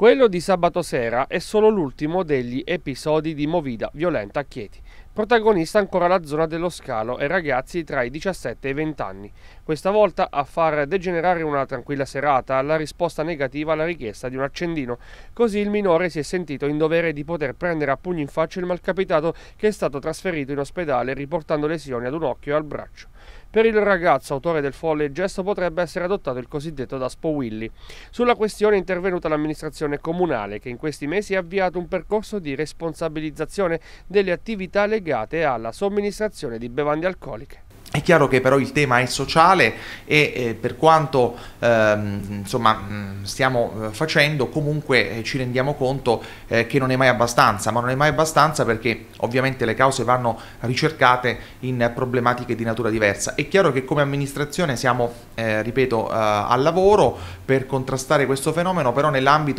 Quello di sabato sera è solo l'ultimo degli episodi di Movida violenta a Chieti. Protagonista ancora la zona dello scalo e ragazzi tra i 17 e i 20 anni. Questa volta a far degenerare una tranquilla serata la risposta negativa alla richiesta di un accendino. Così il minore si è sentito in dovere di poter prendere a pugni in faccia il malcapitato che è stato trasferito in ospedale riportando lesioni ad un occhio e al braccio. Per il ragazzo, autore del folle gesto, potrebbe essere adottato il cosiddetto Daspo Willy. Sulla questione è intervenuta l'amministrazione comunale, che in questi mesi ha avviato un percorso di responsabilizzazione delle attività legate alla somministrazione di bevande alcoliche. È chiaro che però il tema è sociale e eh, per quanto ehm, insomma, mm, stiamo eh, facendo comunque eh, ci rendiamo conto eh, che non è mai abbastanza, ma non è mai abbastanza perché ovviamente le cause vanno ricercate in problematiche di natura diversa. È chiaro che come amministrazione siamo, eh, ripeto, eh, al lavoro per contrastare questo fenomeno, però nell'ambito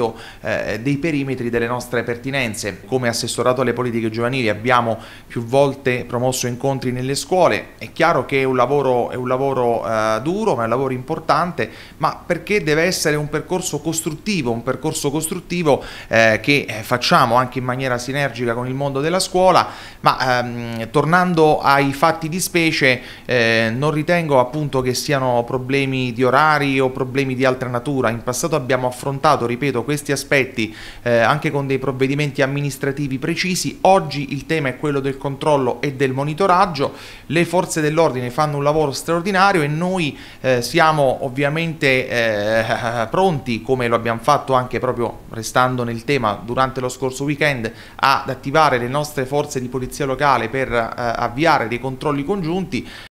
dei perimetri delle nostre pertinenze. Come assessorato alle politiche giovanili abbiamo più volte promosso incontri nelle scuole, è chiaro che è un lavoro, è un lavoro eh, duro, ma è un lavoro importante, ma perché deve essere un percorso costruttivo, un percorso costruttivo eh, che eh, facciamo anche in maniera sinergica con il mondo della scuola, ma ehm, tornando ai fatti di specie, eh, non ritengo appunto che siano problemi di orari o problemi di altra natura. In passato abbiamo affrontato, ripeto, questi aspetti eh, anche con dei provvedimenti amministrativi precisi. Oggi il tema è quello del controllo e del monitoraggio. Le forze dell'ordine straordine, fanno un lavoro straordinario e noi eh, siamo ovviamente eh, pronti, come lo abbiamo fatto anche proprio restando nel tema durante lo scorso weekend, ad attivare le nostre forze di polizia locale per eh, avviare dei controlli congiunti